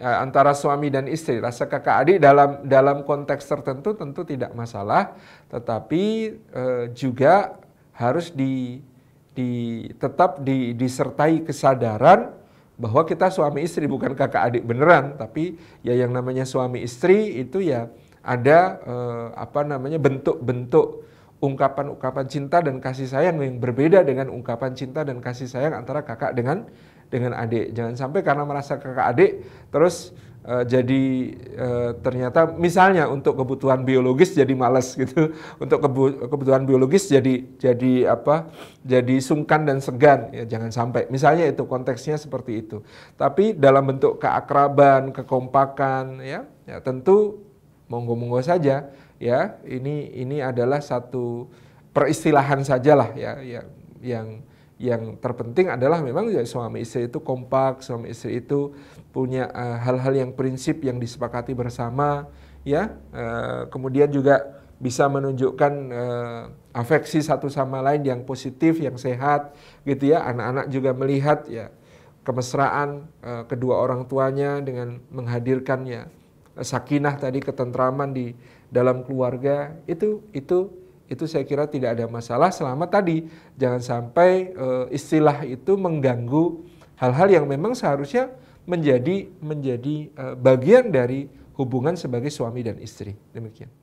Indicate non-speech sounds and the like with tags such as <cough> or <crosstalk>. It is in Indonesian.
Ya, antara suami dan istri. Rasa kakak adik dalam dalam konteks tertentu tentu tidak masalah, tetapi eh, juga harus di, di tetap di, disertai kesadaran bahwa kita suami istri bukan kakak adik beneran, tapi ya yang namanya suami istri itu ya ada eh, apa namanya bentuk-bentuk ungkapan-ungkapan cinta dan kasih sayang yang berbeda dengan ungkapan cinta dan kasih sayang antara kakak dengan dengan adik. Jangan sampai karena merasa kakak adik terus uh, jadi uh, ternyata misalnya untuk kebutuhan biologis jadi malas gitu. <laughs> Untuk kebu kebutuhan biologis jadi jadi apa? jadi sungkan dan segan. Ya jangan sampai. Misalnya itu konteksnya seperti itu. Tapi dalam bentuk keakraban, kekompakan ya, ya tentu monggo-monggo saja ya ini ini adalah satu peristilahan sajalah ya, ya yang yang terpenting adalah memang ya suami istri itu kompak, suami istri itu punya eh, hal-hal uh, yang prinsip yang disepakati bersama, ya. Uh, kemudian juga bisa menunjukkan uh, afeksi satu sama lain yang positif, yang sehat, gitu ya. Anak-anak juga melihat ya kemesraan uh, kedua orang tuanya dengan menghadirkannya sakinah tadi ketentraman di dalam keluarga itu itu itu saya kira tidak ada masalah selama tadi jangan sampai e, istilah itu mengganggu hal-hal yang memang seharusnya menjadi menjadi e, bagian dari hubungan sebagai suami dan istri. Demikian.